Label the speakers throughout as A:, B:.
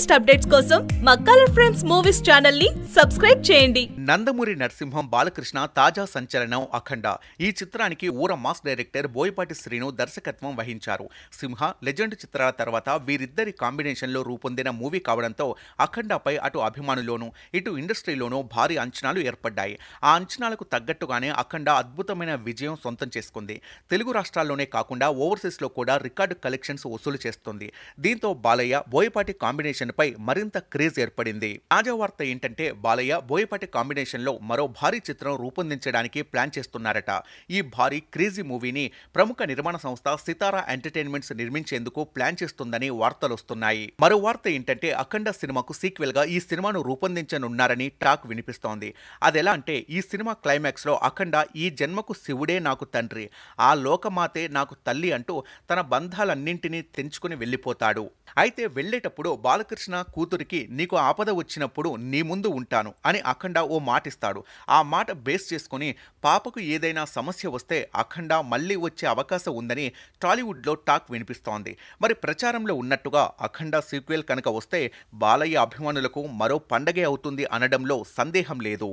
A: latest updates కోసం మా Colour Frames Movies channel ని సబ్స్క్రైబ్
B: చేయండి నందమూరి నరసింహం బాలకృష్ణ తాజా సంచలనం అఖండ ఈ చిత్రానికి ఊర మాస్ డైరెక్టర్ బోయపాటి శ్రీను దర్శకత్వం వహించారు సింహ లెజెండ్ చిత్రాల తర్వాత వీరిద్దరి కాంబినేషన్ లో రూపొందిన మూవీ కావడంతో అఖండపై అటు అభిమానులోను ఇటు ఇండస్ట్రీలోనూ భారీ అంచనాలు ఏర్పడ్డాయి ఆ అంచనాలకు తగ్గట్టుగానే అఖండ అద్భుతమైన విజయం సొంతం చేసుకుంది తెలుగు రాష్ట్రాల్లోనే కాకుండా ఓవర్సీస్ లో కూడా రికార్డు కలెక్షన్స్ వసూలు చేస్తుంది దీంతో బాలయ్య బోయపాటి కాంబినేషన్ పై మరింత క్రేజ్ ఏర్పడింది తాజా వార్త ఏంటంటే బాలయ్య బోయపాటి కాంబినేషన్లో మరో భారీ చిత్రం రూపొందించడానికి ప్లాన్ చేస్తున్నారట ఈ భారీ క్రేజీ మూవీని ప్రముఖ నిర్మాణ సంస్థ సితారా ఎంటర్టైన్మెంట్స్ నిర్మించేందుకు ప్లాన్ చేస్తుందని వార్తలొస్తున్నాయి మరో వార్త ఏంటంటే అఖండ సినిమాకు సీక్వెల్గా ఈ సినిమాను రూపొందించనున్నారని టాక్ వినిపిస్తోంది అదెలా అంటే ఈ సినిమా క్లైమాక్స్లో అఖండ ఈ జన్మకు శివుడే నాకు తండ్రి ఆ లోకమాతే నాకు తల్లి అంటూ తన బంధాలన్నింటినీ తెంచుకుని వెళ్ళిపోతాడు అయితే వెళ్ళేటప్పుడు బాలకృష్ణ ప్రియదర్శ కూతురికి నీకు ఆపద వచ్చినప్పుడు నీ ముందు ఉంటాను అని అఖండ ఓ మాటిస్తాడు ఆ మాట బేస్ చేసుకుని పాపకు ఏదైనా సమస్య వస్తే అఖండ మళ్ళీ వచ్చే అవకాశం ఉందని టాలీవుడ్లో టాక్ వినిపిస్తోంది మరి ప్రచారంలో ఉన్నట్టుగా అఖండ సీక్వెల్ కనుక వస్తే బాలయ్య అభిమానులకు మరో పండగే అవుతుంది అనడంలో సందేహం లేదు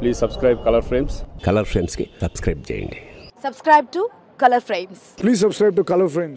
B: please subscribe Colour Frames Colour ఫ్రేమ్స్కి సబ్స్క్రైబ్ చేయండి
A: subscribe to Colour Frames please subscribe to Colour frames